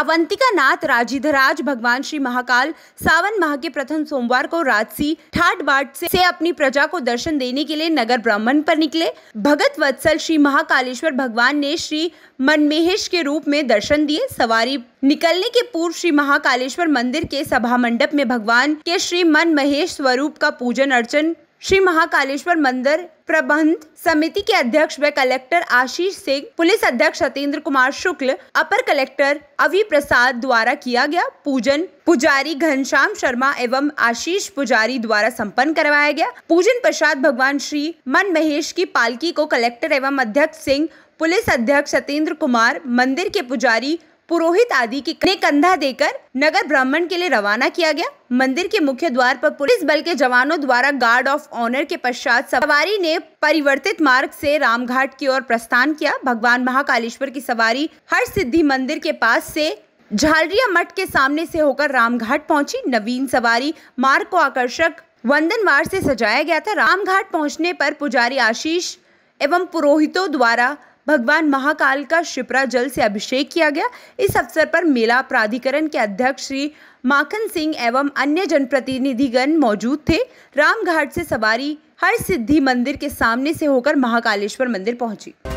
अवंतिका नाथ राजीधराज भगवान श्री महाकाल सावन माह के प्रथम सोमवार को राजसी ठाट बाट से अपनी प्रजा को दर्शन देने के लिए नगर ब्राह्मण पर निकले भगत वत्सल श्री महाकालेश्वर भगवान ने श्री मनमेहेश के रूप में दर्शन दिए सवारी निकलने के पूर्व श्री महाकालेश्वर मंदिर के सभा मंडप में भगवान के श्री मन महेश स्वरूप का पूजन अर्चन श्री महाकालेश्वर मंदिर प्रबंध समिति के अध्यक्ष व कलेक्टर आशीष सिंह पुलिस अध्यक्ष सतेंद्र कुमार शुक्ल अपर कलेक्टर अवि प्रसाद द्वारा किया गया पूजन पुजारी घनश्याम शर्मा एवं आशीष पुजारी द्वारा संपन्न करवाया गया पूजन प्रसाद भगवान श्री मन महेश की पालकी को कलेक्टर एवं अध्यक्ष सिंह पुलिस अध्यक्ष सतेंद्र कुमार मंदिर के पुजारी पुरोहित आदि के कंधा देकर नगर ब्राह्मण के लिए रवाना किया गया मंदिर के मुख्य द्वार पर पुलिस बल के जवानों द्वारा गार्ड ऑफ ऑनर के पश्चात सवारी ने परिवर्तित मार्ग से रामघाट की ओर प्रस्थान किया भगवान महाकालेश्वर की सवारी हर सिद्धि मंदिर के पास से झालरिया मठ के सामने से होकर रामघाट पहुंची नवीन सवारी मार्ग को आकर्षक वंदनवार से सजाया गया था रामघाट पहुंचने पर पुजारी आशीष एवं पुरोहितों द्वारा भगवान महाकाल का शिप्रा जल से अभिषेक किया गया इस अवसर पर मेला प्राधिकरण के अध्यक्ष श्री माखन सिंह एवं अन्य जनप्रतिनिधिगण मौजूद थे रामघाट से सवारी हर सिद्धि मंदिर के सामने से होकर महाकालेश्वर मंदिर पहुंची